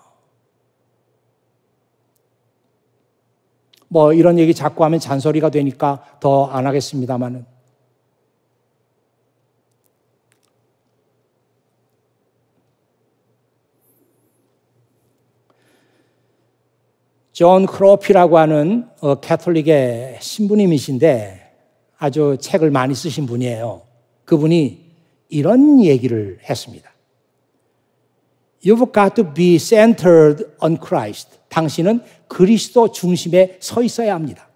뭐 이런 얘기 자꾸 하면 잔소리가 되니까 더 안 하겠습니다만은 존 크로피라고 하는 어, 캐톨릭의 신부님이신데 아주 책을 많이 쓰신 분이에요. 그분이 이런 얘기를 했습니다. You've got to be centered on Christ. 당신은 그리스도 중심에 서 있어야 합니다.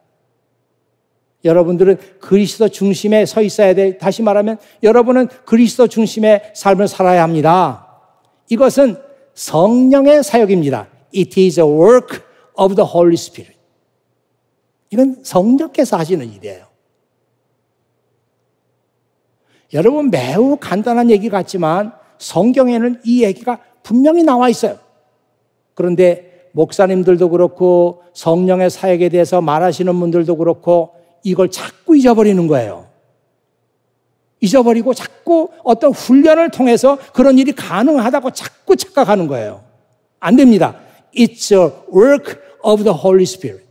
여러분들은 그리스도 중심에 서 있어야 돼. 다시 말하면 여러분은 그리스도 중심의 삶을 살아야 합니다. 이것은 성령의 사역입니다. It is a work of the Holy Spirit. 이건 성령께서 하시는 일이에요. 여러분 매우 간단한 얘기 같지만 성경에는 이 얘기가 분명히 나와 있어요. 그런데 목사님들도 그렇고 성령의 사역에 대해서 말하시는 분들도 그렇고 이걸 자꾸 잊어버리는 거예요. 잊어버리고 자꾸 어떤 훈련을 통해서 그런 일이 가능하다고 자꾸 착각하는 거예요. 안 됩니다. It's a work of the Holy Spirit.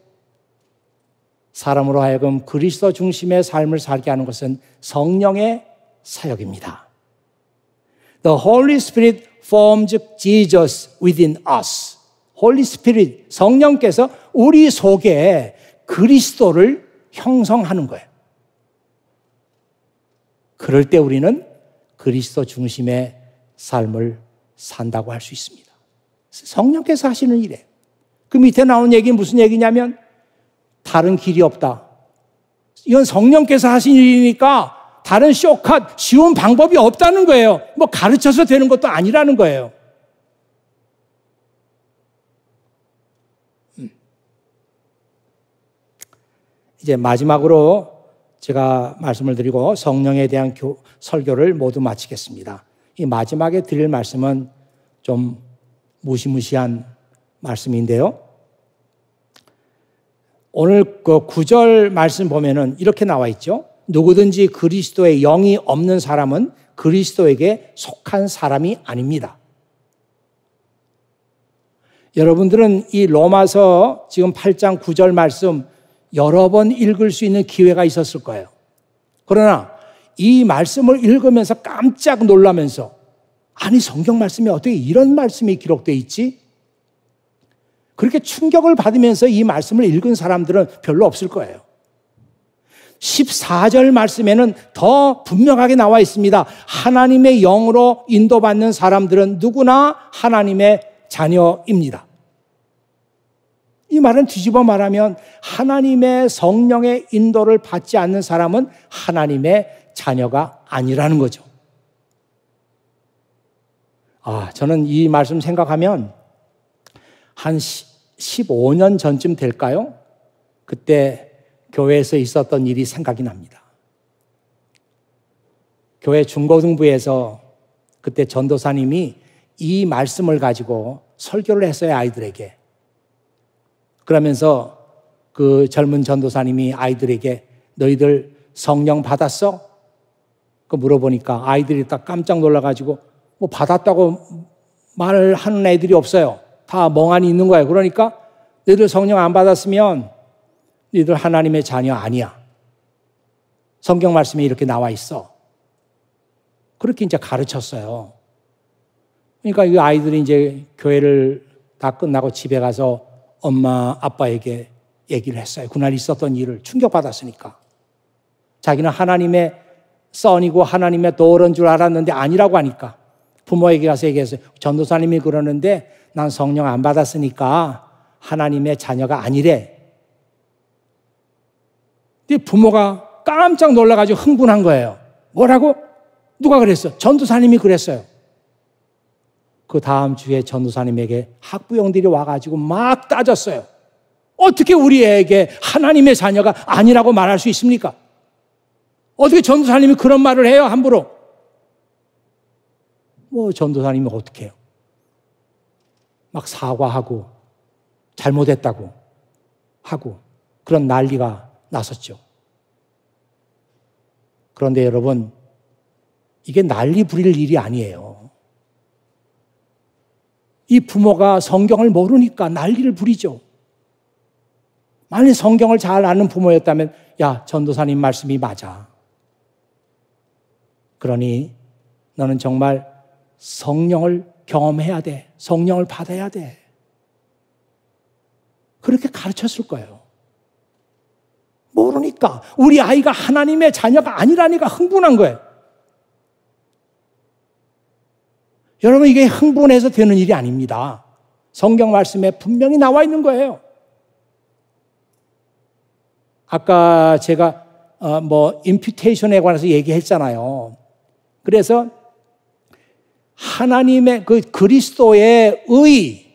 사람으로 하여금 그리스도 중심의 삶을 살게 하는 것은 성령의 사역입니다. The Holy Spirit forms Jesus within us. Holy Spirit, 성령께서 우리 속에 그리스도를 형성하는 거예요. 그럴 때 우리는 그리스도 중심의 삶을 산다고 할 수 있습니다. 성령께서 하시는 일에. 그 밑에 나온 얘기 무슨 얘기냐면 다른 길이 없다. 이건 성령께서 하신 일이니까 다른 쇼컷, 쉬운 방법이 없다는 거예요. 뭐 가르쳐서 되는 것도 아니라는 거예요. 음. 이제 마지막으로 제가 말씀을 드리고 성령에 대한 교, 설교를 모두 마치겠습니다. 이 마지막에 드릴 말씀은 좀 무시무시한 말씀인데요. 오늘 그구절 말씀 보면은 이렇게 나와 있죠. 누구든지 그리스도의 영이 없는 사람은 그리스도에게 속한 사람이 아닙니다. 여러분들은 이 로마서 지금 8장 9절 말씀 여러 번 읽을 수 있는 기회가 있었을 거예요. 그러나 이 말씀을 읽으면서 깜짝 놀라면서 아니 성경 말씀에 어떻게 이런 말씀이 기록되어 있지? 그렇게 충격을 받으면서 이 말씀을 읽은 사람들은 별로 없을 거예요. 14절 말씀에는 더 분명하게 나와 있습니다. 하나님의 영으로 인도받는 사람들은 누구나 하나님의 자녀입니다. 이 말은 뒤집어 말하면 하나님의 성령의 인도를 받지 않는 사람은 하나님의 자녀가 아니라는 거죠. 아, 저는 이 말씀 생각하면 한 15년 전쯤 될까요? 그때 교회에서 있었던 일이 생각이 납니다. 교회 중고등부에서 그때 전도사님이 이 말씀을 가지고 설교를 했어요, 아이들에게. 그러면서 그 젊은 전도사님이 아이들에게 너희들 성령 받았어? 그 물어보니까 아이들이 딱 깜짝 놀라가지고 뭐 받았다고 말을 하는 애들이 없어요. 다 멍하니 있는 거예요. 그러니까 너희들 성령 안 받았으면 니들 하나님의 자녀 아니야. 성경 말씀에 이렇게 나와 있어. 그렇게 이제 가르쳤어요. 그러니까 이 아이들이 이제 교회를 다 끝나고 집에 가서 엄마, 아빠에게 얘기를 했어요. 그날 있었던 일을 충격받았으니까. 자기는 하나님의 선이고 하나님의 도어인 줄 알았는데 아니라고 하니까 부모에게 가서 얘기했어요. 전도사님이 그러는데 난 성령 안 받았으니까 하나님의 자녀가 아니래. 부모가 깜짝 놀라가지고 흥분한 거예요. 뭐라고? 누가 그랬어? 전도사님이 그랬어요. 그 다음 주에 전도사님에게 학부형들이 와가지고 막 따졌어요. 어떻게 우리 에게 하나님의 자녀가 아니라고 말할 수 있습니까? 어떻게 전도사님이 그런 말을 해요, 함부로? 뭐, 전도사님이 어떻게 해요? 막 사과하고, 잘못했다고 하고, 그런 난리가 나섰죠. 그런데 여러분, 이게 난리 부릴 일이 아니에요. 이 부모가 성경을 모르니까 난리를 부리죠. 만일 성경을 잘 아는 부모였다면, 야, 전도사님 말씀이 맞아. 그러니 너는 정말 성령을 경험해야 돼. 성령을 받아야 돼. 그렇게 가르쳤을 거예요. 모르니까 우리 아이가 하나님의 자녀가 아니라니까 흥분한 거예요. 여러분 이게 흥분해서 되는 일이 아닙니다. 성경 말씀에 분명히 나와 있는 거예요. 아까 제가 어, 뭐 인퓨테이션에 관해서 얘기했잖아요. 그래서 하나님의 그 그리스도의 의,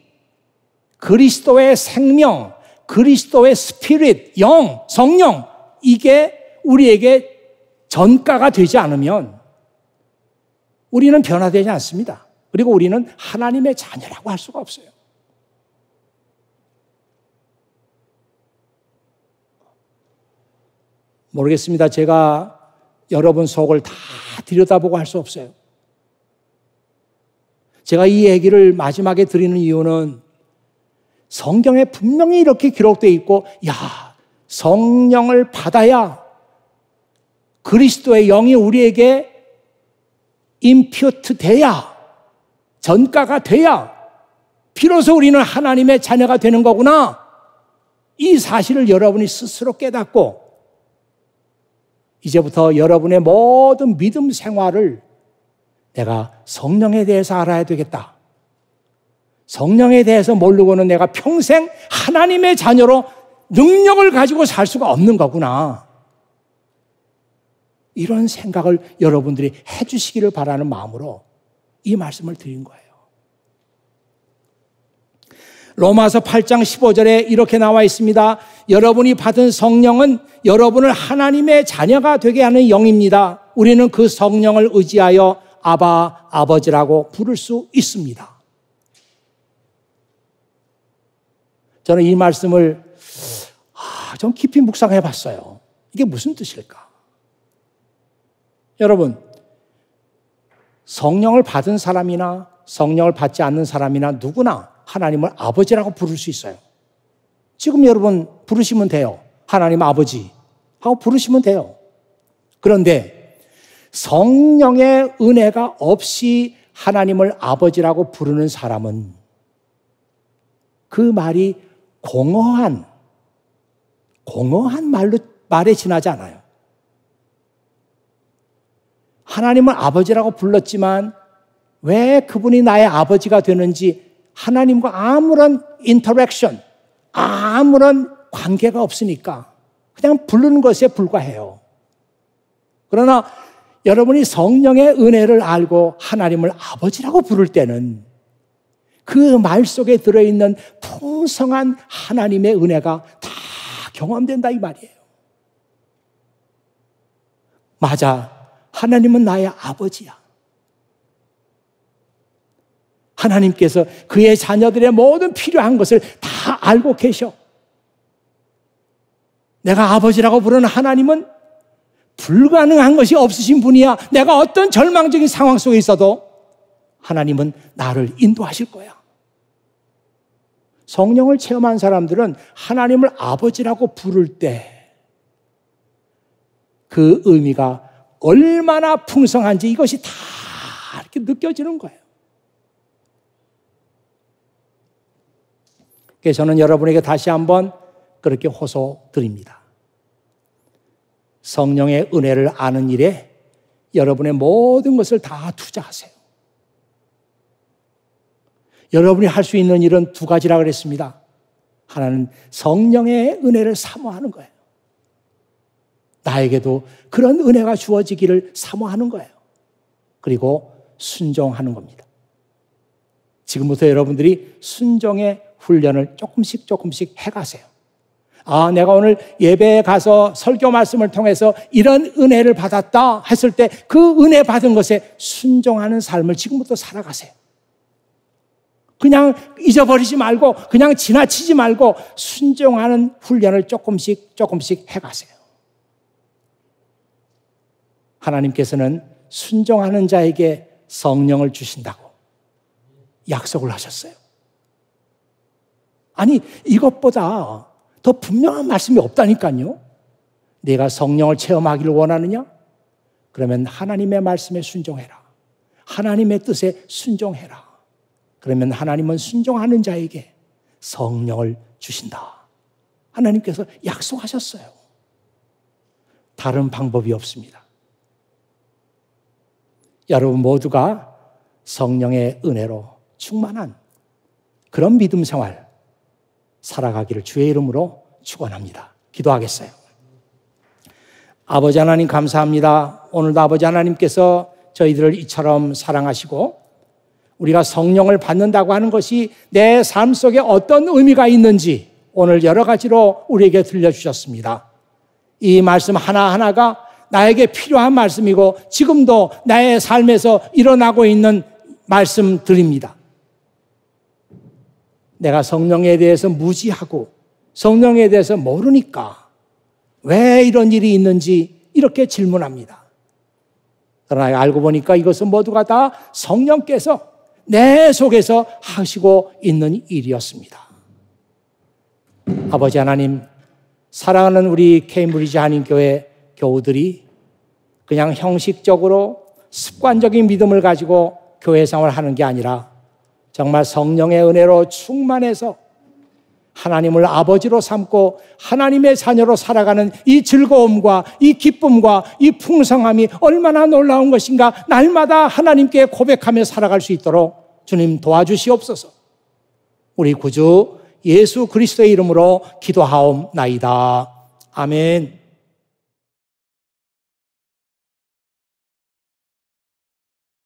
그리스도의 생명, 그리스도의 스피릿, 영, 성령, 이게 우리에게 전가가 되지 않으면 우리는 변화되지 않습니다. 그리고 우리는 하나님의 자녀라고 할 수가 없어요. 모르겠습니다. 제가 여러분 속을 다 들여다보고 할 수 없어요. 제가 이 얘기를 마지막에 드리는 이유는 성경에 분명히 이렇게 기록되어 있고, 야, 성령을 받아야 그리스도의 영이 우리에게 임퓨트 돼야, 전가가 돼야, 비로소 우리는 하나님의 자녀가 되는 거구나. 이 사실을 여러분이 스스로 깨닫고, 이제부터 여러분의 모든 믿음 생활을 내가 성령에 대해서 알아야 되겠다. 성령에 대해서 모르고는 내가 평생 하나님의 자녀로 능력을 가지고 살 수가 없는 거구나. 이런 생각을 여러분들이 해주시기를 바라는 마음으로 이 말씀을 드린 거예요. 로마서 8장 15절에 이렇게 나와 있습니다. 여러분이 받은 성령은 여러분을 하나님의 자녀가 되게 하는 영입니다. 우리는 그 성령을 의지하여 아바 아버지라고 부를 수 있습니다. 저는 이 말씀을 아, 좀 깊이 묵상해 봤어요. 이게 무슨 뜻일까? 여러분, 성령을 받은 사람이나 성령을 받지 않는 사람이나 누구나 하나님을 아버지라고 부를 수 있어요. 지금 여러분 부르시면 돼요. 하나님 아버지 하고 부르시면 돼요. 그런데 성령의 은혜가 없이 하나님을 아버지라고 부르는 사람은 그 말이 공허한, 공허한 말로, 말에 지나지 않아요. 하나님을 아버지라고 불렀지만 왜 그분이 나의 아버지가 되는지 하나님과 아무런 인터랙션, 아무런 관계가 없으니까 그냥 부르는 것에 불과해요. 그러나 여러분이 성령의 은혜를 알고 하나님을 아버지라고 부를 때는 그말 속에 들어있는 풍성한 하나님의 은혜가 다 경험된다 이 말이에요. 맞아. 하나님은 나의 아버지야. 하나님께서 그의 자녀들의 모든 필요한 것을 다 알고 계셔. 내가 아버지라고 부르는 하나님은 불가능한 것이 없으신 분이야. 내가 어떤 절망적인 상황 속에 있어도 하나님은 나를 인도하실 거야. 성령을 체험한 사람들은 하나님을 아버지라고 부를 때 그 의미가 얼마나 풍성한지 이것이 다 이렇게 느껴지는 거예요. 그래서 저는 여러분에게 다시 한번 그렇게 호소드립니다. 성령의 은혜를 아는 일에 여러분의 모든 것을 다 투자하세요. 여러분이 할 수 있는 일은 두 가지라 그랬습니다. 하나는 성령의 은혜를 사모하는 거예요. 나에게도 그런 은혜가 주어지기를 사모하는 거예요. 그리고 순종하는 겁니다. 지금부터 여러분들이 순종의 훈련을 조금씩 조금씩 해가세요. 아, 내가 오늘 예배에 가서 설교 말씀을 통해서 이런 은혜를 받았다 했을 때 그 은혜 받은 것에 순종하는 삶을 지금부터 살아가세요. 그냥 잊어버리지 말고 그냥 지나치지 말고 순종하는 훈련을 조금씩 조금씩 해가세요. 하나님께서는 순종하는 자에게 성령을 주신다고 약속을 하셨어요. 아니, 이것보다 더 분명한 말씀이 없다니까요. 내가 성령을 체험하기를 원하느냐? 그러면 하나님의 말씀에 순종해라. 하나님의 뜻에 순종해라. 그러면 하나님은 순종하는 자에게 성령을 주신다. 하나님께서 약속하셨어요. 다른 방법이 없습니다. 여러분 모두가 성령의 은혜로 충만한 그런 믿음 생활 살아가기를 주의 이름으로 축원합니다. 기도하겠어요. 아버지 하나님 감사합니다. 오늘도 아버지 하나님께서 저희들을 이처럼 사랑하시고 우리가 성령을 받는다고 하는 것이 내 삶 속에 어떤 의미가 있는지 오늘 여러 가지로 우리에게 들려주셨습니다. 이 말씀 하나하나가 나에게 필요한 말씀이고 지금도 나의 삶에서 일어나고 있는 말씀들입니다. 내가 성령에 대해서 무지하고 성령에 대해서 모르니까 왜 이런 일이 있는지 이렇게 질문합니다. 그러나 알고 보니까 이것은 모두가 다 성령께서 내 속에서 하시고 있는 일이었습니다. 아버지 하나님, 사랑하는 우리 케임브리지 한인교회 교우들이 그냥 형식적으로 습관적인 믿음을 가지고 교회 생활을 하는 게 아니라 정말 성령의 은혜로 충만해서 하나님을 아버지로 삼고 하나님의 자녀로 살아가는 이 즐거움과 이 기쁨과 이 풍성함이 얼마나 놀라운 것인가 날마다 하나님께 고백하며 살아갈 수 있도록 주님 도와주시옵소서. 우리 구주 예수 그리스도의 이름으로 기도하옵나이다. 아멘.